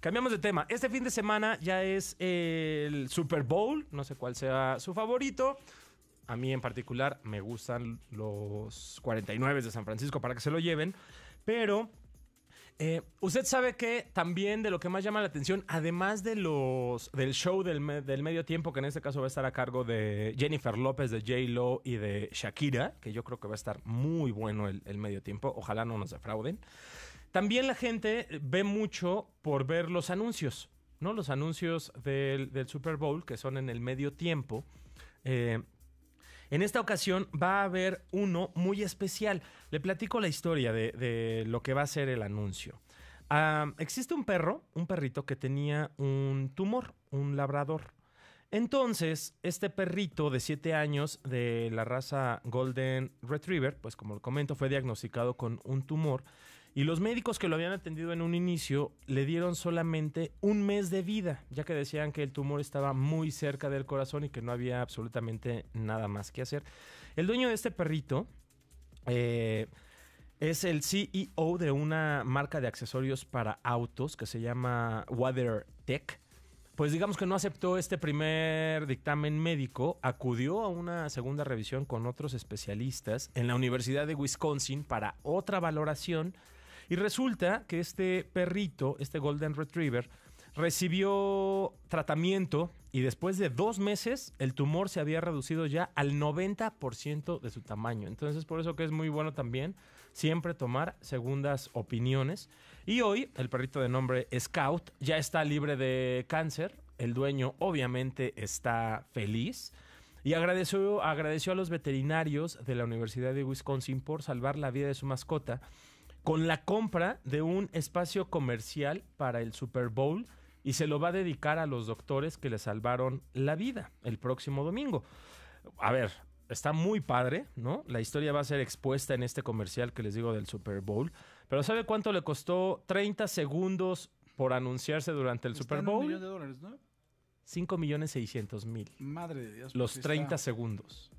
Cambiamos de tema. Este fin de semana ya es eh, el Super Bowl. No sé cuál sea su favorito. A mí en particular me gustan los 49 de San Francisco para que se lo lleven. Pero eh, usted sabe que también de lo que más llama la atención, además de los del show del, medio tiempo, que en este caso va a estar a cargo de Jennifer López, de J. Lo y de Shakira, que yo creo que va a estar muy bueno el medio tiempo. Ojalá no nos defrauden. También la gente ve mucho por ver los anuncios, ¿no? Los anuncios del, Super Bowl, que son en el medio tiempo. Eh, en esta ocasión va a haber uno muy especial. Le platico la historia de, lo que va a ser el anuncio. Ah, existe un perro, un perrito que tenía un tumor, un labrador. Entonces, este perrito de siete años de la raza Golden Retriever, pues como lo comento, fue diagnosticado con un tumor y los médicos que lo habían atendido en un inicio le dieron solamente un mes de vida, ya que decían que el tumor estaba muy cerca del corazón y que no había absolutamente nada más que hacer. El dueño de este perrito eh, es el CEO de una marca de accesorios para autos que se llama WeatherTech pues digamos que no aceptó este primer dictamen médico, acudió a una segunda revisión con otros especialistas en la Universidad de Wisconsin para otra valoración y resulta que este perrito, este Golden Retriever, recibió tratamiento y después de dos meses el tumor se había reducido ya al 90% de su tamaño. Entonces por eso que es muy bueno también siempre tomar segundas opiniones. Y hoy el perrito de nombre Scout ya está libre de cáncer. El dueño obviamente está feliz. Y agradeció, agradeció a los veterinarios de la Universidad de Wisconsin por salvar la vida de su mascota con la compra de un espacio comercial para el Super Bowl y se lo va a dedicar a los doctores que le salvaron la vida el próximo domingo. A ver, está muy padre, ¿no? La historia va a ser expuesta en este comercial que les digo del Super Bowl. Pero ¿sabe cuánto le costó 30 segundos por anunciarse durante el Super Bowl? Cinco millones 600 mil. Madre de Dios. Los 30 segundos.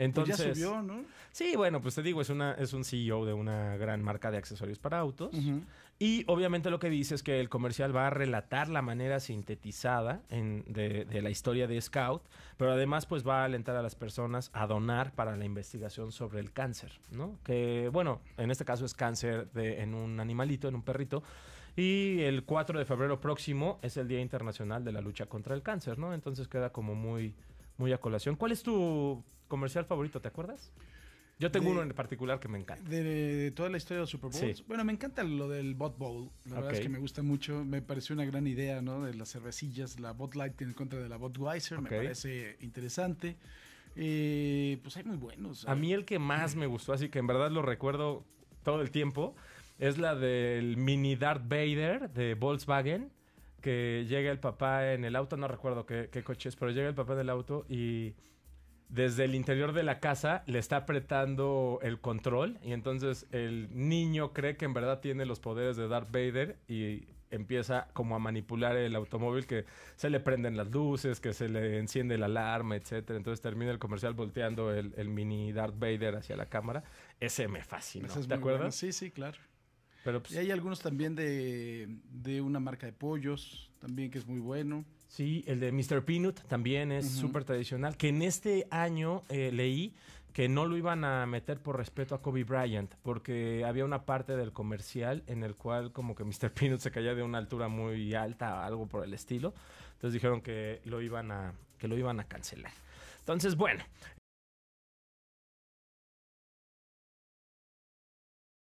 Pues Entonces, ya subió, ¿no? Sí, bueno, pues te digo, es, una, es un CEO de una gran marca de accesorios para autos. Y obviamente lo que dice es que el comercial va a relatar la manera sintetizada de, la historia de Scout, pero además pues va a alentar a las personas a donar para la investigación sobre el cáncer, ¿no? Que bueno, en este caso es cáncer en un animalito, en un perrito. Y el 4 de febrero próximo es el Día Internacional de la Lucha contra el Cáncer, ¿no? Entonces queda como muy, muy a colación. ¿Cuál es tu comercial favorito? ¿Te acuerdas? Yo tengo uno en particular que me encanta. De, toda la historia los Super Bowls. Bueno, me encanta lo del Bot Bowl. La verdad es que me gusta mucho. Me pareció una gran idea, ¿no? De las cervecillas, la Bot Light en contra de la Bot Okay. Me parece interesante. Eh, pues hay muy buenos. A mí el que más me gustó, así que en verdad lo recuerdo todo el tiempo, es la del mini Darth Vader de Volkswagen. Que llega el papá en el auto, no recuerdo qué, qué coche es, pero llega el papá en el auto y desde el interior de la casa le está apretando el control y entonces el niño cree que en verdad tiene los poderes de Darth Vader y empieza como a manipular el automóvil que se le prenden las luces, que se le enciende la alarma, etcétera. Entonces termina el comercial volteando el, mini Darth Vader hacia la cámara. Ese me fascina, ¿Te acuerdas? Sí, sí, claro. Pero pues, hay algunos también de, una marca de pollos, también que es muy bueno. Sí, el de Mr. Peanut también es súper tradicional, que en este año eh, leí que no lo iban a meter por respeto a Kobe Bryant, porque había una parte del comercial en el cual como que Mr. Peanut se caía de una altura muy alta, algo por el estilo. Entonces dijeron que lo iban a, que lo iban a cancelar. Entonces, bueno,